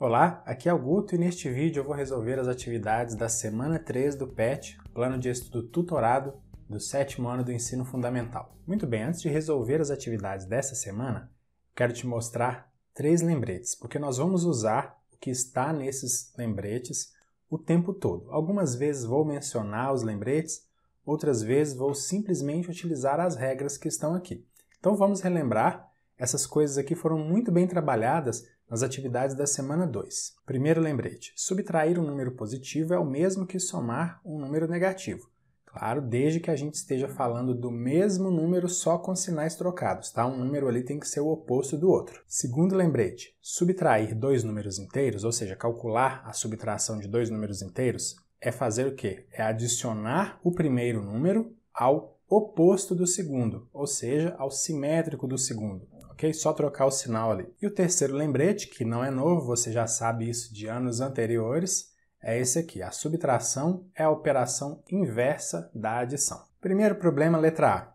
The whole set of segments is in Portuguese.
Olá, aqui é o Guto e neste vídeo eu vou resolver as atividades da semana 3 do PET, Plano de Estudo Tutorado, do sétimo ano do Ensino Fundamental. Muito bem, antes de resolver as atividades dessa semana, quero te mostrar três lembretes, porque nós vamos usar o que está nesses lembretes o tempo todo. Algumas vezes vou mencionar os lembretes, outras vezes vou simplesmente utilizar as regras que estão aqui. Então vamos relembrar, essas coisas aqui foram muito bem trabalhadas nas atividades da semana 2. Primeiro lembrete: subtrair um número positivo é o mesmo que somar um número negativo. Claro, desde que a gente esteja falando do mesmo número só com sinais trocados, tá? Um número ali tem que ser o oposto do outro. Segundo lembrete: subtrair dois números inteiros, ou seja, calcular a subtração de dois números inteiros, é fazer o quê? É adicionar o primeiro número ao oposto do segundo, ou seja, ao simétrico do segundo ok? Só trocar o sinal ali. E o terceiro lembrete, que não é novo, você já sabe isso de anos anteriores, é esse aqui. A subtração é a operação inversa da adição. Primeiro problema, letra A.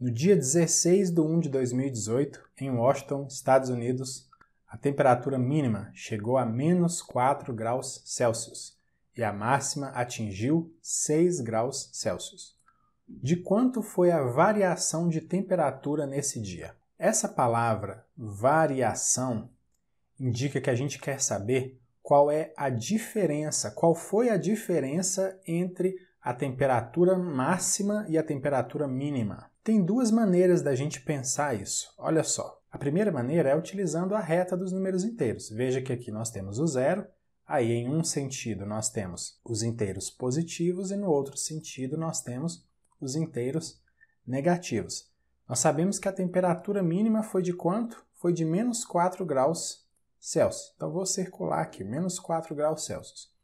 No dia 16 de 1 de 2018, em Washington, Estados Unidos, a temperatura mínima chegou a menos 4 graus Celsius e a máxima atingiu 6 graus Celsius. De quanto foi a variação de temperatura nesse dia? Essa palavra variação indica que a gente quer saber qual é a diferença, qual foi a diferença entre a temperatura máxima e a temperatura mínima. Tem duas maneiras da gente pensar isso. Olha só. A primeira maneira é utilizando a reta dos números inteiros. Veja que aqui nós temos o zero, aí em um sentido nós temos os inteiros positivos e no outro sentido nós temos os inteiros negativos. Nós sabemos que a temperatura mínima foi de quanto? Foi de menos 4 graus Celsius. Então vou circular aqui, menos 4 graus Celsius.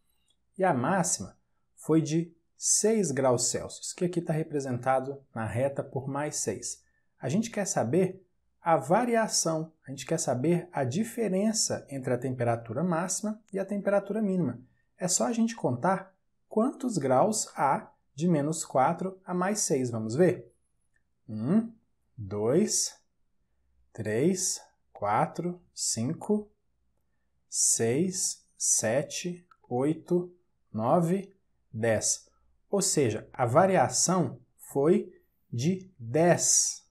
E a máxima foi de 6 graus Celsius, que aqui está representado na reta por mais 6. A gente quer saber a variação, a gente quer saber a diferença entre a temperatura máxima e a temperatura mínima. É só a gente contar quantos graus há de menos 4 a mais 6. Vamos ver? 1, dois, três, quatro, cinco, seis, sete, oito, nove, dez. Ou seja, a variação foi de 10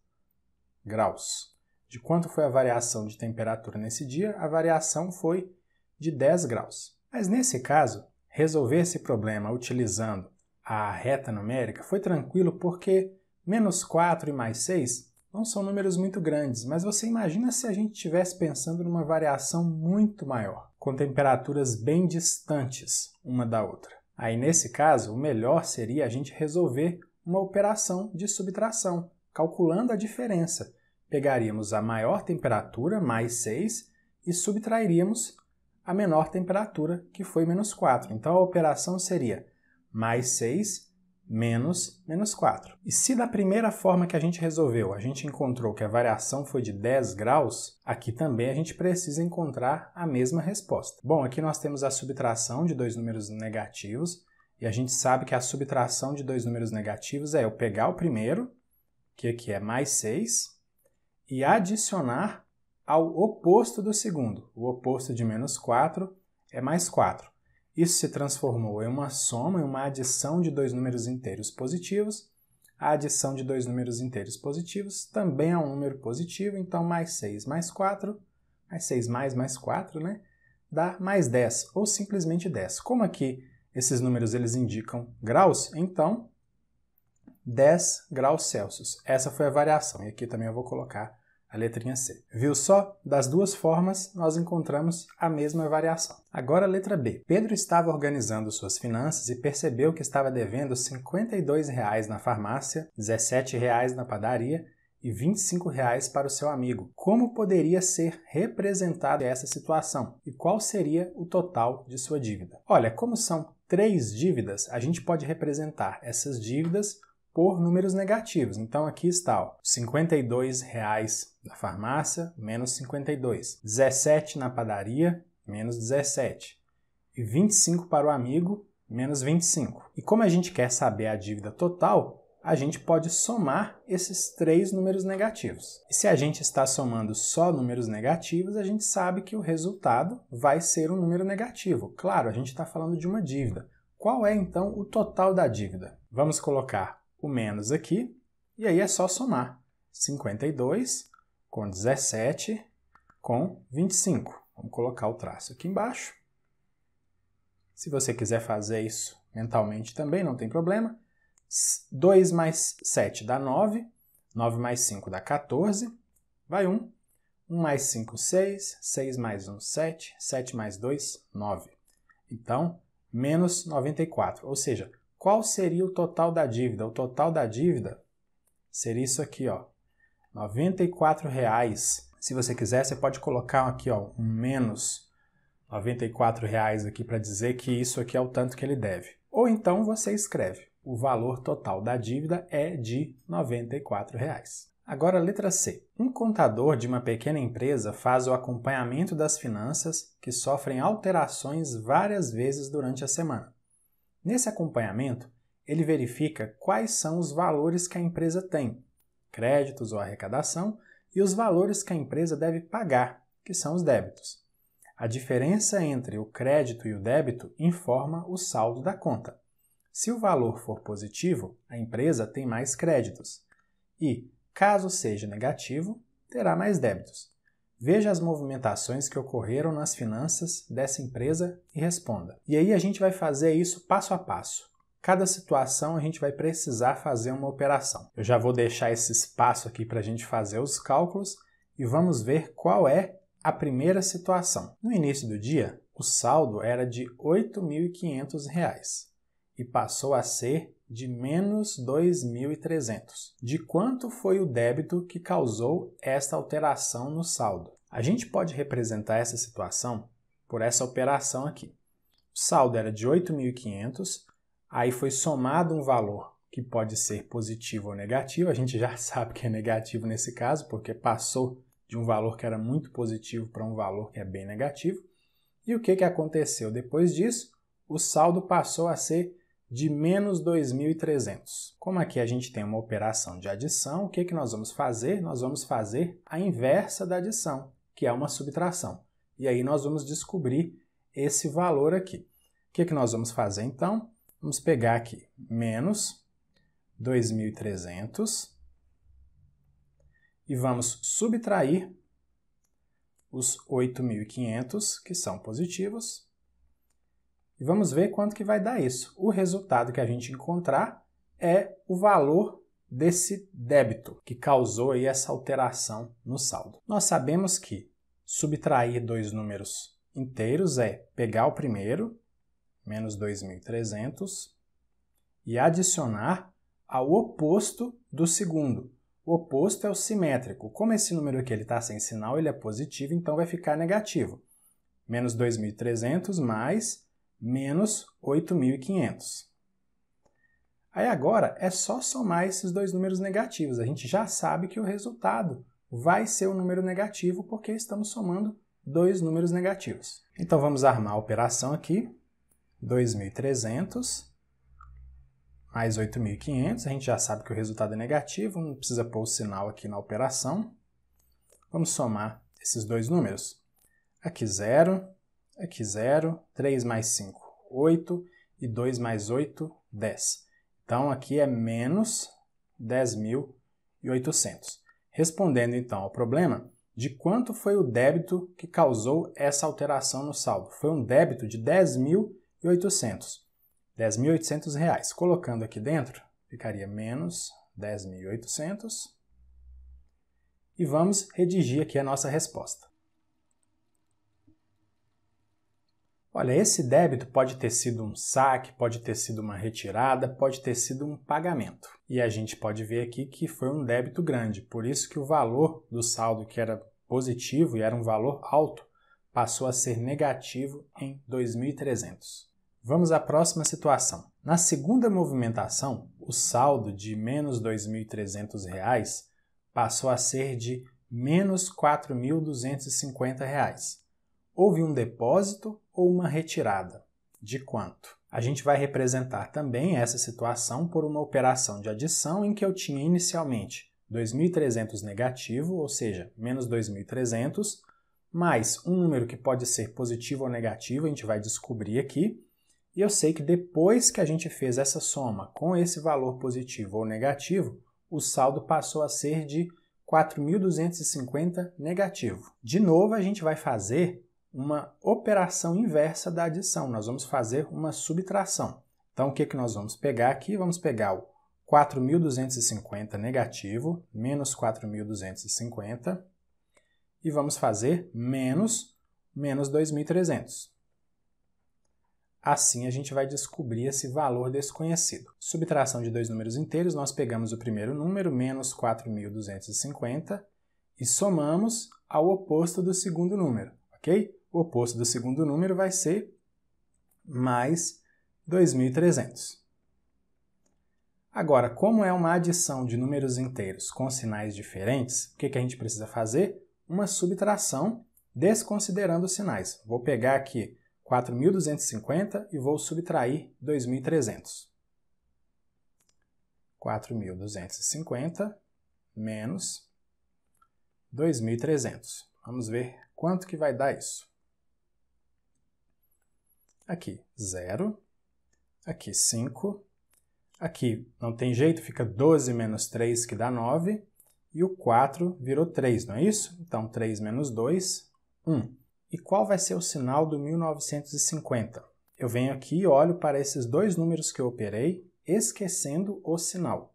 graus. De quanto foi a variação de temperatura nesse dia? A variação foi de 10 graus. Mas nesse caso, resolver esse problema utilizando a reta numérica foi tranquilo porque menos 4 e mais 6 não são números muito grandes, mas você imagina se a gente estivesse pensando numa variação muito maior, com temperaturas bem distantes uma da outra. Aí, nesse caso, o melhor seria a gente resolver uma operação de subtração, calculando a diferença. Pegaríamos a maior temperatura, mais 6, e subtrairíamos a menor temperatura, que foi menos 4. Então, a operação seria mais 6 menos menos 4. E se da primeira forma que a gente resolveu, a gente encontrou que a variação foi de 10 graus, aqui também a gente precisa encontrar a mesma resposta. Bom, aqui nós temos a subtração de dois números negativos, e a gente sabe que a subtração de dois números negativos é eu pegar o primeiro, que aqui é mais 6, e adicionar ao oposto do segundo. O oposto de menos 4 é mais 4. Isso se transformou em uma soma em uma adição de dois números inteiros positivos. A adição de dois números inteiros positivos também é um número positivo, então mais 6 mais 4, mais 6 mais mais 4, né? Dá mais 10, ou simplesmente 10. Como aqui esses números eles indicam graus, então 10 graus Celsius. Essa foi a variação, e aqui também eu vou colocar a letrinha C. Viu só? Das duas formas nós encontramos a mesma variação. Agora a letra B. Pedro estava organizando suas finanças e percebeu que estava devendo R$ 52,00 na farmácia, R$ 17,00 na padaria e R$ 25,00 para o seu amigo. Como poderia ser representada essa situação? E qual seria o total de sua dívida? Olha, como são três dívidas, a gente pode representar essas dívidas por números negativos. Então aqui está ó, 52 reais da farmácia, menos 52. 17 na padaria, menos 17. E 25 para o amigo, menos 25. E como a gente quer saber a dívida total, a gente pode somar esses três números negativos. E se a gente está somando só números negativos, a gente sabe que o resultado vai ser um número negativo. Claro, a gente está falando de uma dívida. Qual é então o total da dívida? Vamos colocar o menos aqui, e aí é só somar 52 com 17 com 25. Vamos colocar o traço aqui embaixo. Se você quiser fazer isso mentalmente também, não tem problema. 2 mais 7 dá 9, 9 mais 5 dá 14, vai 1. 1 mais 5, 6, 6 mais 1, 7, 7 mais 2, 9. Então, menos 94, ou seja, qual seria o total da dívida? O total da dívida seria isso aqui, ó, R$ reais. Se você quiser, você pode colocar aqui, ó, um menos R$ reais aqui para dizer que isso aqui é o tanto que ele deve. Ou então você escreve: o valor total da dívida é de R$ reais. Agora, letra C. Um contador de uma pequena empresa faz o acompanhamento das finanças que sofrem alterações várias vezes durante a semana. Nesse acompanhamento, ele verifica quais são os valores que a empresa tem, créditos ou arrecadação, e os valores que a empresa deve pagar, que são os débitos. A diferença entre o crédito e o débito informa o saldo da conta. Se o valor for positivo, a empresa tem mais créditos. E, caso seja negativo, terá mais débitos. Veja as movimentações que ocorreram nas finanças dessa empresa e responda. E aí a gente vai fazer isso passo a passo. Cada situação a gente vai precisar fazer uma operação. Eu já vou deixar esse espaço aqui para a gente fazer os cálculos e vamos ver qual é a primeira situação. No início do dia, o saldo era de R$ 8.500 e passou a ser de menos 2.300. De quanto foi o débito que causou esta alteração no saldo? A gente pode representar essa situação por essa operação aqui. O saldo era de 8.500, aí foi somado um valor que pode ser positivo ou negativo. A gente já sabe que é negativo nesse caso, porque passou de um valor que era muito positivo para um valor que é bem negativo. E o que, que aconteceu? Depois disso, o saldo passou a ser de menos 2.300. Como aqui a gente tem uma operação de adição, o que, que nós vamos fazer? Nós vamos fazer a inversa da adição, que é uma subtração. E aí nós vamos descobrir esse valor aqui. O que, que nós vamos fazer então? Vamos pegar aqui menos 2.300 e vamos subtrair os 8.500, que são positivos, e vamos ver quanto que vai dar isso. O resultado que a gente encontrar é o valor desse débito que causou aí essa alteração no saldo. Nós sabemos que subtrair dois números inteiros é pegar o primeiro, menos 2.300, e adicionar ao oposto do segundo. O oposto é o simétrico. Como esse número aqui está sem sinal, ele é positivo, então vai ficar negativo. Menos 2.300 mais menos 8.500. Aí agora é só somar esses dois números negativos. A gente já sabe que o resultado vai ser um número negativo porque estamos somando dois números negativos. Então vamos armar a operação aqui. 2.300 mais 8.500. A gente já sabe que o resultado é negativo, não precisa pôr o sinal aqui na operação. Vamos somar esses dois números. Aqui zero, Aqui 0, 3 mais 5, 8, e 2 mais 8, 10. Então, aqui é menos 10.800. Respondendo, então, ao problema de quanto foi o débito que causou essa alteração no saldo. Foi um débito de 10.800. 10.800 reais. Colocando aqui dentro, ficaria menos 10.800. E vamos redigir aqui a nossa resposta. Olha, esse débito pode ter sido um saque, pode ter sido uma retirada, pode ter sido um pagamento. E a gente pode ver aqui que foi um débito grande, por isso que o valor do saldo que era positivo e era um valor alto passou a ser negativo em 2300. Vamos à próxima situação. Na segunda movimentação, o saldo de menos R$ 2.300 passou a ser de menos R$ 4.250 Houve um depósito ou uma retirada? De quanto? A gente vai representar também essa situação por uma operação de adição em que eu tinha inicialmente 2.300 negativo, ou seja, menos 2.300, mais um número que pode ser positivo ou negativo, a gente vai descobrir aqui. E eu sei que depois que a gente fez essa soma com esse valor positivo ou negativo, o saldo passou a ser de 4.250 negativo. De novo, a gente vai fazer uma operação inversa da adição, nós vamos fazer uma subtração. Então, o que, que nós vamos pegar aqui? Vamos pegar o 4.250 negativo, menos 4.250, e vamos fazer menos, menos 2.300. Assim, a gente vai descobrir esse valor desconhecido. Subtração de dois números inteiros, nós pegamos o primeiro número, menos 4.250, e somamos ao oposto do segundo número, ok? O oposto do segundo número vai ser mais 2.300. Agora, como é uma adição de números inteiros com sinais diferentes, o que, que a gente precisa fazer? Uma subtração desconsiderando os sinais. Vou pegar aqui 4.250 e vou subtrair 2.300. 4.250 menos 2.300. Vamos ver quanto que vai dar isso. Aqui 0, aqui 5, aqui não tem jeito, fica 12 menos 3 que dá 9, e o 4 virou 3, não é isso? Então 3 menos 2, 1. E qual vai ser o sinal do 1950? Eu venho aqui e olho para esses dois números que eu operei, esquecendo o sinal.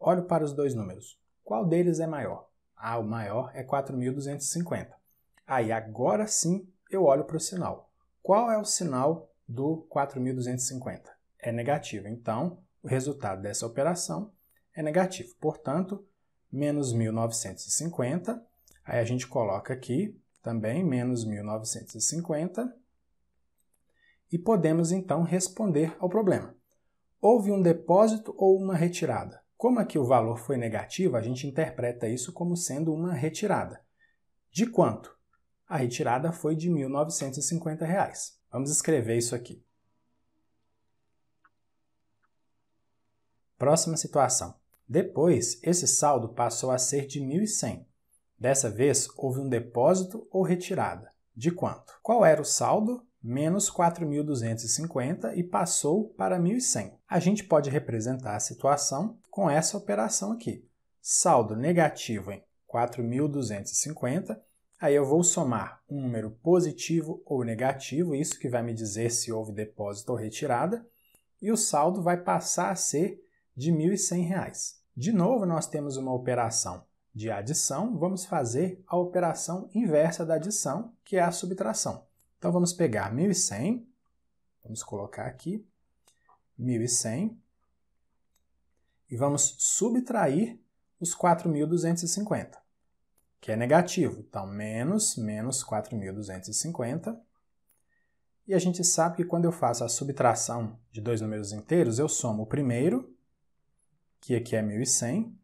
Olho para os dois números. Qual deles é maior? Ah, o maior é 4.250. Aí agora sim eu olho para o sinal. Qual é o sinal do 4.250? É negativo. Então, o resultado dessa operação é negativo. Portanto, menos 1.950. Aí a gente coloca aqui também menos 1.950. E podemos então responder ao problema. Houve um depósito ou uma retirada? Como aqui o valor foi negativo, a gente interpreta isso como sendo uma retirada. De quanto? A retirada foi de R$ 1.950. Reais. Vamos escrever isso aqui. Próxima situação. Depois, esse saldo passou a ser de 1.100. Dessa vez, houve um depósito ou retirada. De quanto? Qual era o saldo? Menos 4.250 e passou para 1.100. A gente pode representar a situação com essa operação aqui. Saldo negativo em 4.250 Aí eu vou somar um número positivo ou negativo, isso que vai me dizer se houve depósito ou retirada, e o saldo vai passar a ser de R$ 1.100. De novo, nós temos uma operação de adição, vamos fazer a operação inversa da adição, que é a subtração. Então vamos pegar 1.100, vamos colocar aqui 1.100, e vamos subtrair os 4.250 que é negativo. Então, menos, menos 4.250. E a gente sabe que quando eu faço a subtração de dois números inteiros, eu somo o primeiro, que aqui é 1.100,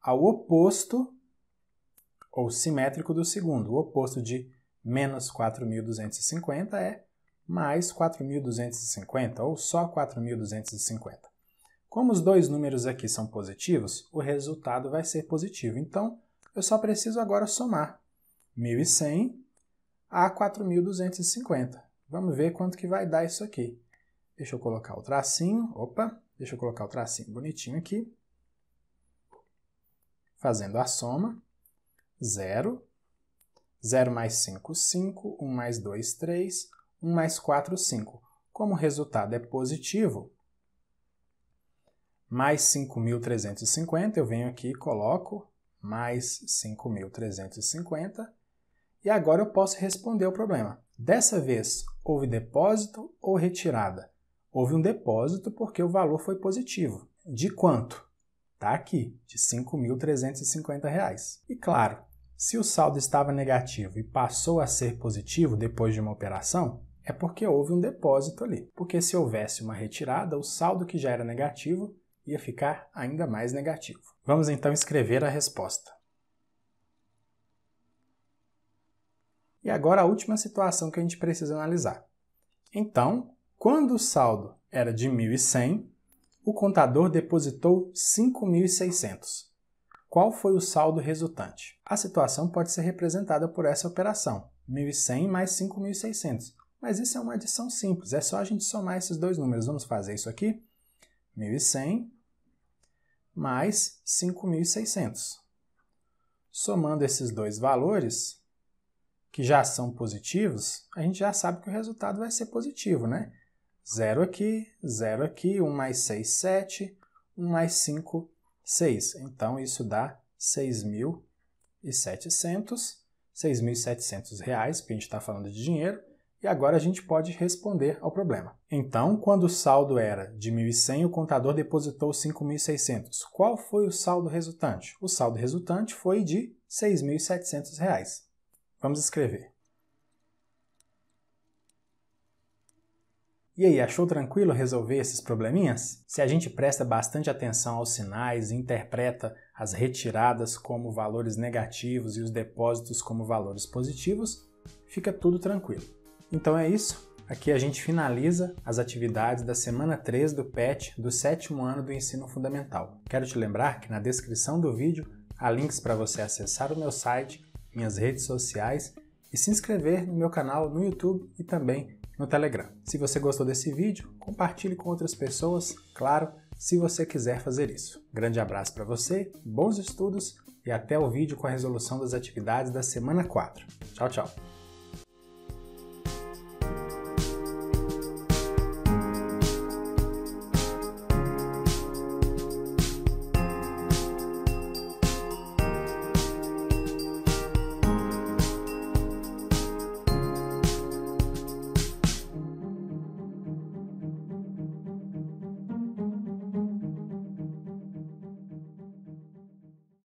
ao oposto, ou simétrico do segundo. O oposto de menos 4.250 é mais 4.250, ou só 4.250. Como os dois números aqui são positivos, o resultado vai ser positivo. Então, eu só preciso agora somar 1.100 a 4.250. Vamos ver quanto que vai dar isso aqui. Deixa eu colocar o tracinho, opa, deixa eu colocar o tracinho bonitinho aqui. Fazendo a soma, 0, 0 mais 5, 5, 1 mais 2, 3, 1 mais 4, 5. Como o resultado é positivo, mais 5.350, eu venho aqui e coloco mais 5.350. E agora eu posso responder o problema. Dessa vez, houve depósito ou retirada? Houve um depósito porque o valor foi positivo. De quanto? Está aqui, de R$ 5.350. E claro, se o saldo estava negativo e passou a ser positivo depois de uma operação, é porque houve um depósito ali. Porque se houvesse uma retirada, o saldo que já era negativo ia ficar ainda mais negativo. Vamos então escrever a resposta. E agora a última situação que a gente precisa analisar. Então, quando o saldo era de 1.100, o contador depositou 5.600. Qual foi o saldo resultante? A situação pode ser representada por essa operação, 1.100 mais 5.600. Mas isso é uma adição simples, é só a gente somar esses dois números. Vamos fazer isso aqui? 1.100 mais 5.600. Somando esses dois valores, que já são positivos, a gente já sabe que o resultado vai ser positivo, né? 0 aqui, 0 aqui, 1 mais 6, 7, 1 mais 5, 6. Então, isso dá 6.700, 6.700 reais, porque a gente está falando de dinheiro, e agora a gente pode responder ao problema. Então, quando o saldo era de 1.100, o contador depositou 5.600. Qual foi o saldo resultante? O saldo resultante foi de R$ 6.700. Vamos escrever. E aí, achou tranquilo resolver esses probleminhas? Se a gente presta bastante atenção aos sinais e interpreta as retiradas como valores negativos e os depósitos como valores positivos, fica tudo tranquilo. Então é isso. Aqui a gente finaliza as atividades da semana 3 do PET do sétimo ano do ensino fundamental. Quero te lembrar que na descrição do vídeo há links para você acessar o meu site, minhas redes sociais e se inscrever no meu canal no YouTube e também no Telegram. Se você gostou desse vídeo, compartilhe com outras pessoas, claro, se você quiser fazer isso. Grande abraço para você, bons estudos e até o vídeo com a resolução das atividades da semana 4. Tchau, tchau!